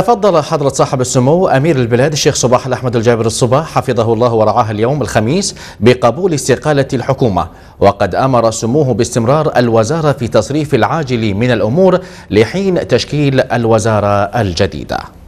تفضل حضرة صاحب السمو أمير البلاد الشيخ صباح الأحمد الجابر الصباح حفظه الله ورعاه اليوم الخميس بقبول استقالة الحكومة وقد أمر سموه باستمرار الوزارة في تصريف العاجل من الأمور لحين تشكيل الوزارة الجديدة